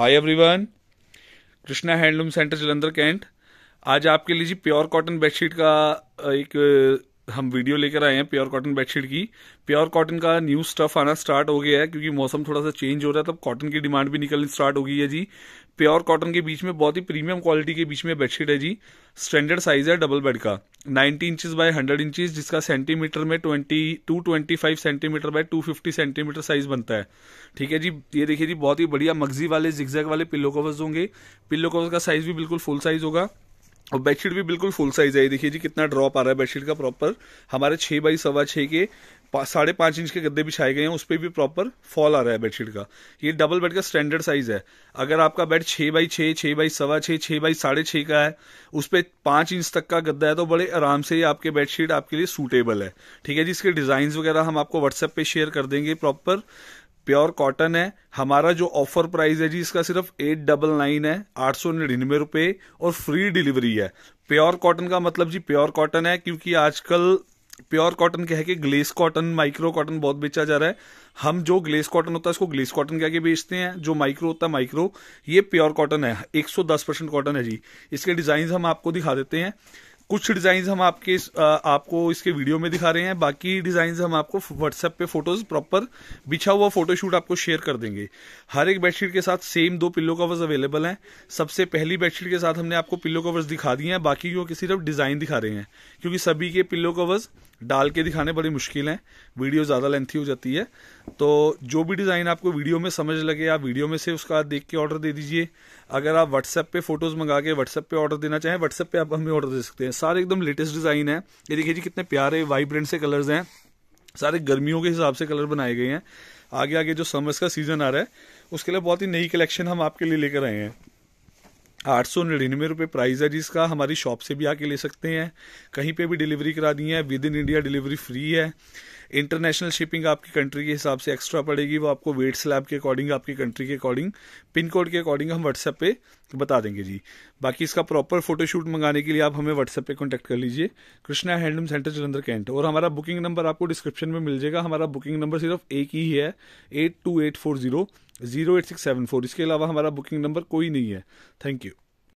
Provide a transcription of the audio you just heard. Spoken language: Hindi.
हाय everyone Krishna handloom centre Jalandhar cantt आज आपके लिए जी प्योर कॉटन बेडशीट का एक हम वीडियो लेकर आए हैं प्योर कॉटन बेडशीट की प्योर कॉटन का न्यू स्टफ आना स्टार्ट हो गया है क्योंकि मौसम थोड़ा सा चेंज हो रहा है तब कॉटन की डिमांड भी निकलनी स्टार्ट हो गई है जी प्योर कॉटन के बीच में बहुत ही प्रीमियम क्वालिटी के बीच में बेडशीट है जी स्टैंडर्ड साइज है डबल बेड का 90 इंचज बाय 100 इंचज जिसका सेंटीमीटर में 20 225 सेंटीमीटर बाय 250 सेंटीमीटर साइज बनता है ठीक है जी ये देखिए जी बहुत ही बढ़िया मगजी वाले जिक्जैक वाले पिल्लो कवर्स होंगे पिल्लो कवर्स का साइज भी बिल्कुल फुल साइज होगा और बेडशीट भी बिल्कुल फुल साइज है देखिए जी कितना ड्रॉप आ रहा है बेडशीट का प्रॉपर हमारे छः बाई सवा छः के साढ़े पाँच इंच के गद्दे बिछाए गए हैं उस पर भी प्रॉपर फॉल आ रहा है बेडशीट का ये डबल बेड का स्टैंडर्ड साइज है अगर आपका बेड छः बाई छः छः बाई सवा छः छः बाई साढ़े छः का है उस पर पाँच इंच तक का गद्दा है तो बड़े आराम से आपके बेडशीट आपके लिए सूटेबल है ठीक है जी इसके डिज़ाइन वगैरह हम आपको व्हाट्सएप पर शेयर कर देंगे प्रॉपर प्योर कॉटन है हमारा जो ऑफर प्राइस है जी इसका सिर्फ एट डबल नाइन है आठ सौ निन्यानवे रुपए और फ्री डिलीवरी है प्योर कॉटन का मतलब जी प्योर कॉटन है क्योंकि आजकल प्योर कॉटन कह के ग्लेस कॉटन माइक्रो कॉटन बहुत बेचा जा रहा है हम जो ग्लेस कॉटन होता है इसको ग्लेस कॉटन कह के बेचते हैं जो माइक्रो होता है माइक्रो ये प्योर कॉटन है 110 परसेंट कॉटन है जी इसके डिजाइन हम आपको दिखा देते हैं कुछ डिज़ाइन हम आपके आपको इसके वीडियो में दिखा रहे हैं बाकी डिज़ाइन हम आपको व्हाट्सएप पे फोटोज प्रॉपर बिछा हुआ फोटोशूट आपको शेयर कर देंगे हर एक बेडशीट के साथ सेम दो पिल्लो कवर्स अवेलेबल हैं सबसे पहली बेडशीट के साथ हमने आपको पिल्लो कवर्स दिखा दिए हैं बाकी को तरफ डिज़ाइन दिखा रहे हैं क्योंकि सभी के पिल्लो कवर्स डाल के दिखाने बड़ी मुश्किल हैं वीडियो ज़्यादा लेंथी हो जाती है तो जो भी डिज़ाइन आपको वीडियो में समझ लगे आप वीडियो में से उसका देख के ऑर्डर दे दीजिए अगर आप व्हाट्सएप पे फोटोज़ मंगा के व्हाट्सएप पे ऑर्डर देना चाहें व्हाट्सएप पे आप हमें ऑर्डर दे सकते हैं सारे एकदम लेटेस्ट डिज़ाइन है ये देखिए जी कितने प्यारे वाइब्रेंट से कलर्स हैं सारे गर्मियों के हिसाब से कलर बनाए गए हैं आगे आगे जो समर्स का सीज़न आ रहा है उसके लिए बहुत ही नई कलेक्शन हम आपके लिए लेकर आए हैं आठ सौ निन्यानवे रुपये प्राइस है जिसका हमारी शॉप से भी आके ले सकते हैं कहीं पे भी डिलीवरी करा दी है within India delivery free है इंटरनेशनल शिपिंग आपकी कंट्री के हिसाब से एक्स्ट्रा पड़ेगी वो आपको वेट स्लैब के अकॉर्डिंग आपकी कंट्री के अकॉर्डिंग पिन कोड के अकॉर्डिंग हम व्हाट्सएप पे बता देंगे जी बाकी इसका प्रॉपर फोटोशूट मंगाने के लिए आप हमें व्हाट्सएप पे कॉन्टैक्ट कर लीजिए Krishna handloom centre Jalandhar cantt और हमारा बुकिंग नंबर आपको डिस्क्रिप्शन में मिल जाएगा हमारा बुकिंग नंबर सिर्फ एक ही है eight two eight four zero zero eight six seven four इसके अलावा हमारा बुकिंग नंबर कोई नहीं है थैंक यू